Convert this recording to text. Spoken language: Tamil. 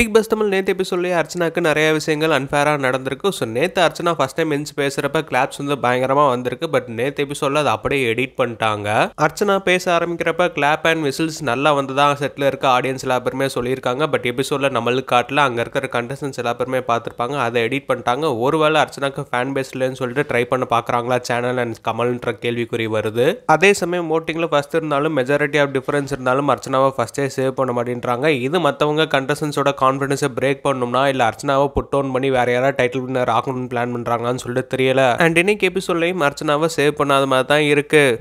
பிக் பாஸ் தமிழ் நேற்று எபிசோட்லேயே அர்ச்சனாக்கு நிறைய விஷயங்கள் அன்ஃபேராக நடந்திருக்கு ஸோ நேற்று அர்ச்சனா ஃபஸ்ட் டைம் எஞ்சி பேசுகிறப்ப கிளாப்ஸ் வந்து பயங்கரமாக வந்திருக்கு பட் நேற்று எபிசோடில் அதை அப்படியே எடிட் பண்ணிட்டாங்க அர்ச்சனா பேச ஆரம்பிக்கிறப்ப கிளாப் அண்ட் விசில்ஸ் நல்லா தான் செட்டில் இருக்க ஆடியன்ஸ் எல்லா பேருமே சொல்லியிருக்காங்க பட் எபிசோடில் நம்மளுக்கு காட்டில் அங்கே இருக்கிற கண்டஸ்டன்ஸ் எல்லா பேருமே பார்த்துருப்பாங்க அதை எடிட் பண்ணிட்டாங்க ஒருவேளை அர்ச்சனாக்கு ஃபேன் பேஸ் இல்லைன்னு சொல்லிட்டு ட்ரை பண்ண பார்க்குறாங்களா சேனல் அண்ட் கமல்ன்ற கேள்விக்குறி வருது அதே சமயம் ஓட்டிங்கில் ஃபஸ்ட் இருந்தாலும் மெஜாரிட்டி ஆஃப் டிஃபரன்ஸ் இருந்தாலும் அர்ச்சனாவை ஃபஸ்ட்டே சேவ் பண்ண மாட்டேன்றாங்க இது மற்றவங்க கண்டஸ்டன்ஸோட கான்ஃபிடன்ஸை பிரேக் பண்ணணும்னா இல்லை அர்ச்சனாவை புட் டவுன் பண்ணி வேறு யாராவது டைட்டில் வின்னர் ஆகணும்னு பிளான் பண்ணுறாங்கன்னு சொல்லிட்டு தெரியல அண்ட் இன்னைக்கு எபிசோட்லையும் அர்ச்சனாவை சேவ் பண்ணாத மாதிரி தான் இருக்குது